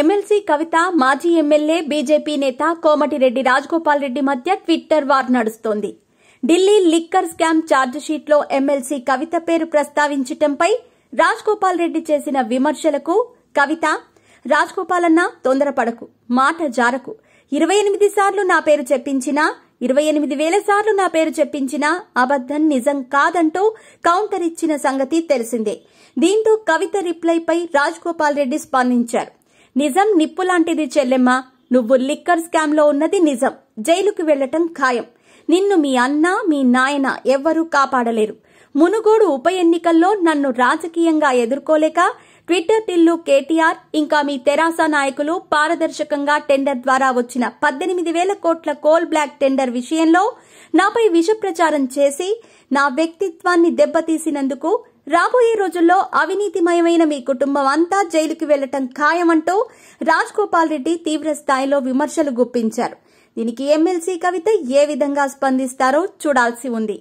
MLC కవిత మాజీ MLA BJP నేత కోమటిరెడ్డి రాజగోపాల్ రెడ్డి మధ్య ట్విట్టర్ వార్ నడుస్తోంది ఢిల్లీ లిక్కర్ స్కామ్ ఛార్జిషీట్లో ఎమ్మెల్సీ కవిత పేరు ప్రస్తావించటంపై రాజగోపాల్ రెడ్డి చేసిన విమర్శలకు కవిత రాజగోపాలన్న తొందరపడకు మాట జారకు ఇరవై ఎనిమిది సార్లు నా పేరు చెప్పించినా ఇరవై ఎనిమిది వేల సార్లు నా పేరు చెప్పించినా అబద్దం నిజం కాదంటూ కౌంటర్ ఇచ్చిన సంగతి తెలిసిందే దీంతో కవిత రిప్లైపై రాజగోపాల్ రెడ్డి స్పందించారు నిజం నిప్పు లాంటిది చెల్లెమ్మ నువ్వు లిక్కర్ స్కామ్ లో ఉన్నది నిజం జైలుకు వెళ్లటం ఖాయం నిన్ను మీ అన్న మీ నాయన ఎవ్వరూ కాపాడలేరు మునుగోడు ఉప ఎన్నికల్లో నన్ను రాజకీయంగా ఎదుర్కోలేక ట్విట్టర్ టిల్లు కేటీఆర్ ఇంకా మీ తెరాస నాయకులు పారదర్శకంగా టెండర్ ద్వారా వచ్చిన పద్దెనిమిది వేల కోట్ల కోల్ బ్లాక్ టెండర్ విషయంలో నాపై ప్రచారం చేసి నా వ్యక్తిత్వాన్ని దెబ్బతీసినందుకు రాబోయే రోజుల్లో అవినీతిమయమైన మీ కుటుంబం అంతా జైలుకి వెళ్లటం ఖాయమంటూ రాజ్ గోపాల్ రెడ్డి తీవ్ర స్థాయిలో విమర్శలు గుప్పించారు దీనికి ఎమ్మెల్సీ కవిత ఏ విధంగా స్పందిస్తారో చూడాల్సి ఉంది